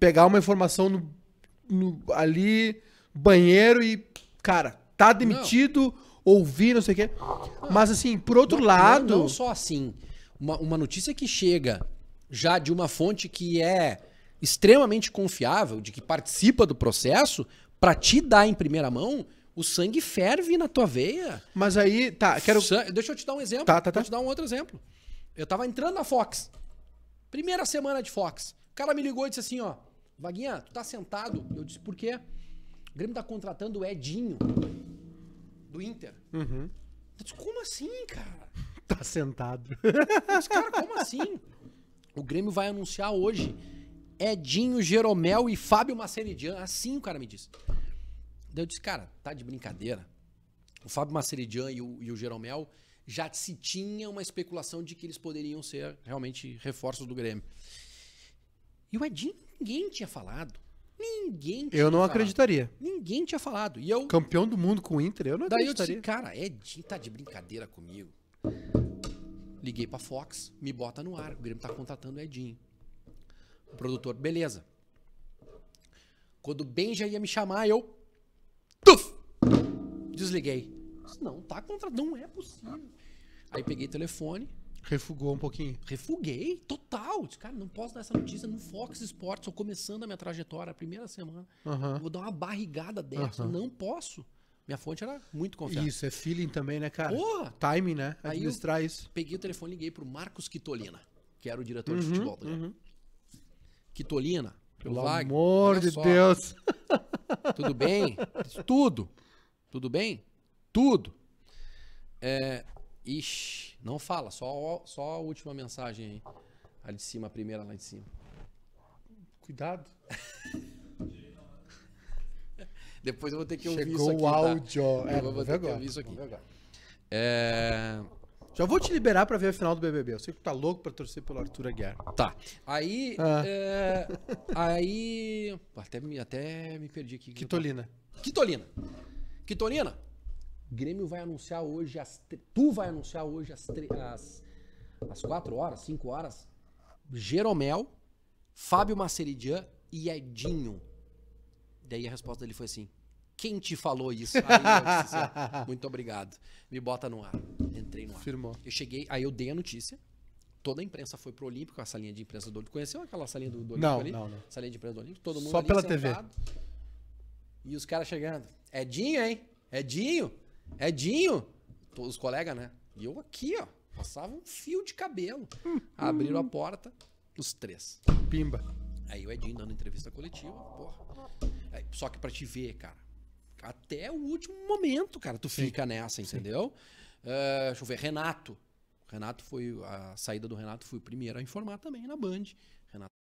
pegar uma informação no, no, ali, banheiro e, cara, tá demitido, não. ouvir, não sei o quê. Mas, assim, por outro não, lado. Não, não, só assim. Uma, uma notícia que chega já de uma fonte que é extremamente confiável, de que participa do processo, para te dar em primeira mão, o sangue ferve na tua veia. Mas aí, tá, quero. Sangue... Deixa eu te dar um exemplo. Tá, tá, tá. Vou te dar um outro exemplo. Eu tava entrando na Fox. Primeira semana de Fox cara me ligou e disse assim, ó, Vaguinha, tu tá sentado? Eu disse, por quê? O Grêmio tá contratando o Edinho, do Inter. Uhum. Eu disse, como assim, cara? Tá sentado. Eu disse, cara, como assim? O Grêmio vai anunciar hoje Edinho, Jeromel e Fábio Maceridian. Assim o cara me disse. Daí eu disse, cara, tá de brincadeira. O Fábio Maceridian e o, e o Jeromel já se tinha uma especulação de que eles poderiam ser realmente reforços do Grêmio. E o Edinho, ninguém tinha falado. Ninguém tinha Eu não falado. acreditaria. Ninguém tinha falado. E eu. Campeão do mundo com o Inter, eu não Daí acreditaria. eu disse, cara, Edinho tá de brincadeira comigo. Liguei pra Fox, me bota no ar. O Grêmio tá contratando o Edinho. O produtor, beleza. Quando o Ben já ia me chamar, eu. Tuf! Desliguei. Não, tá contratando, Não é possível. Aí peguei o telefone, Refugou um pouquinho. Refuguei, total. Cara, não posso dar essa notícia no Fox Sports. Estou começando a minha trajetória, a primeira semana. Uhum. Vou dar uma barrigada dessa. Uhum. Não posso. Minha fonte era muito confiável. Isso, é feeling também, né, cara? Porra! Timing, né? Administrar isso. Peguei o telefone e liguei pro Marcos Quitolina, que era o diretor uhum, de futebol tá do uhum. Quitolina, pelo Vag, amor de só. Deus. Tudo bem? Tudo. Tudo bem? Tudo. É, Ixi, não fala, só, só a última mensagem aí. Ali de cima, a primeira lá de cima. Cuidado. Depois eu vou ter que ouvir Chegou isso aqui. Chegou o tá? áudio. Tá? É, eu vou ter agora, que ouvir isso aqui. É... Já vou te liberar para ver a final do BBB. Eu sei que tu tá louco para torcer pelo Arthur Aguiar. Tá. Aí. Ah. É... aí. Até me, até me perdi aqui. Quitolina. Quitolina. Quitolina. Grêmio vai anunciar hoje, às tu vai anunciar hoje às, tre... às... 4 horas, 5 horas, Jeromel, Fábio Maceridian e Edinho. Daí a resposta dele foi assim: quem te falou isso? Assim, ah, muito obrigado. Me bota no ar. Entrei no ar. Firmou. Eu cheguei, aí eu dei a notícia. Toda a imprensa foi pro Olímpico, a salinha de imprensa do Olímpico. Conheceu aquela salinha do, do Olímpico não, ali? Não, não. Salinha de imprensa do Olímpico, todo mundo Só pela sentado. TV. E os caras chegando. Edinho, hein? Edinho? Edinho, todos os colegas, né? E eu aqui, ó, passava um fio de cabelo. Abriram a porta, os três. Pimba. Aí o Edinho dando entrevista coletiva, porra. Aí, só que pra te ver, cara, até o último momento, cara, tu fica nessa, entendeu? Uh, deixa eu ver, Renato. Renato foi. A saída do Renato foi o primeiro a informar também na Band. Renato